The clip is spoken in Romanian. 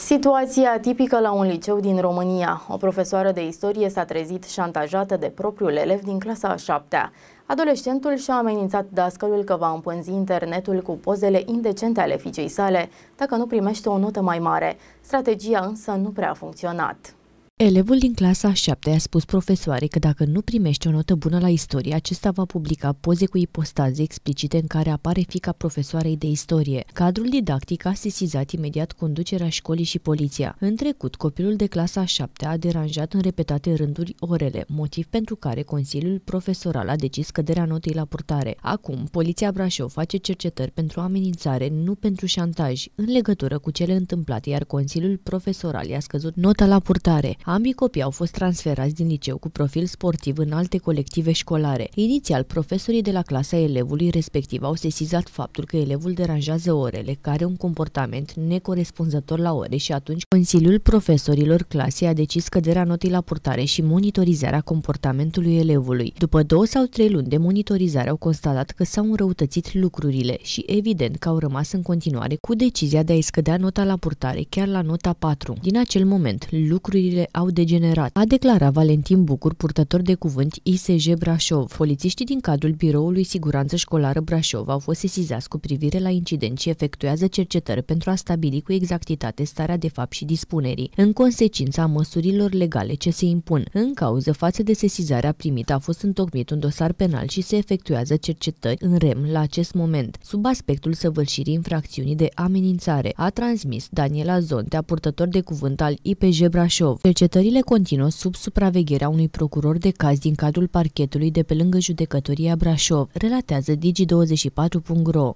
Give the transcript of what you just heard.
Situația tipică la un liceu din România. O profesoară de istorie s-a trezit șantajată de propriul elev din clasa a șaptea. Adolescentul și-a amenințat dascălul că va împânzi internetul cu pozele indecente ale fiicei sale dacă nu primește o notă mai mare. Strategia însă nu prea a funcționat. Elevul din clasa a 7 a spus profesoarei că dacă nu primește o notă bună la istorie, acesta va publica poze cu ipostaze explicite în care apare fica profesoarei de istorie. Cadrul didactic a sesizat imediat conducerea școlii și poliția. În trecut, copilul de clasa a 7 a deranjat în repetate rânduri orele, motiv pentru care Consiliul Profesoral a decis căderea notei la purtare. Acum, Poliția Brașov face cercetări pentru amenințare, nu pentru șantaj, în legătură cu cele întâmplate, iar Consiliul Profesoral i-a scăzut nota la purtare. Ambii copii au fost transferați din liceu cu profil sportiv în alte colective școlare. Inițial, profesorii de la clasa elevului respectiv au sesizat faptul că elevul deranjează orele, care un comportament necorespunzător la ore și atunci Consiliul Profesorilor Clasei a decis căderea notii la purtare și monitorizarea comportamentului elevului. După două sau trei luni de monitorizare au constatat că s-au înrăutățit lucrurile și evident că au rămas în continuare cu decizia de a-i scădea nota la purtare, chiar la nota 4. Din acel moment, lucrurile au degenerat, a declarat Valentin Bucur, purtător de cuvânt ISJ Brașov. Polițiștii din cadrul Biroului Siguranță Școlară Brașov au fost sesizați cu privire la incident și efectuează cercetări pentru a stabili cu exactitate starea de fapt și dispunerii, în consecința măsurilor legale ce se impun. În cauză față de sesizarea primită a fost întocmit un dosar penal și se efectuează cercetări în rem la acest moment, sub aspectul săvârșirii infracțiunii de amenințare, a transmis Daniela Zontea, purtător de cuvânt al IPJ Brașov. Cercetări Cercetările continuă sub supravegherea unui procuror de caz din cadrul parchetului de pe lângă judecătoria Brașov, relatează Digi24.ro.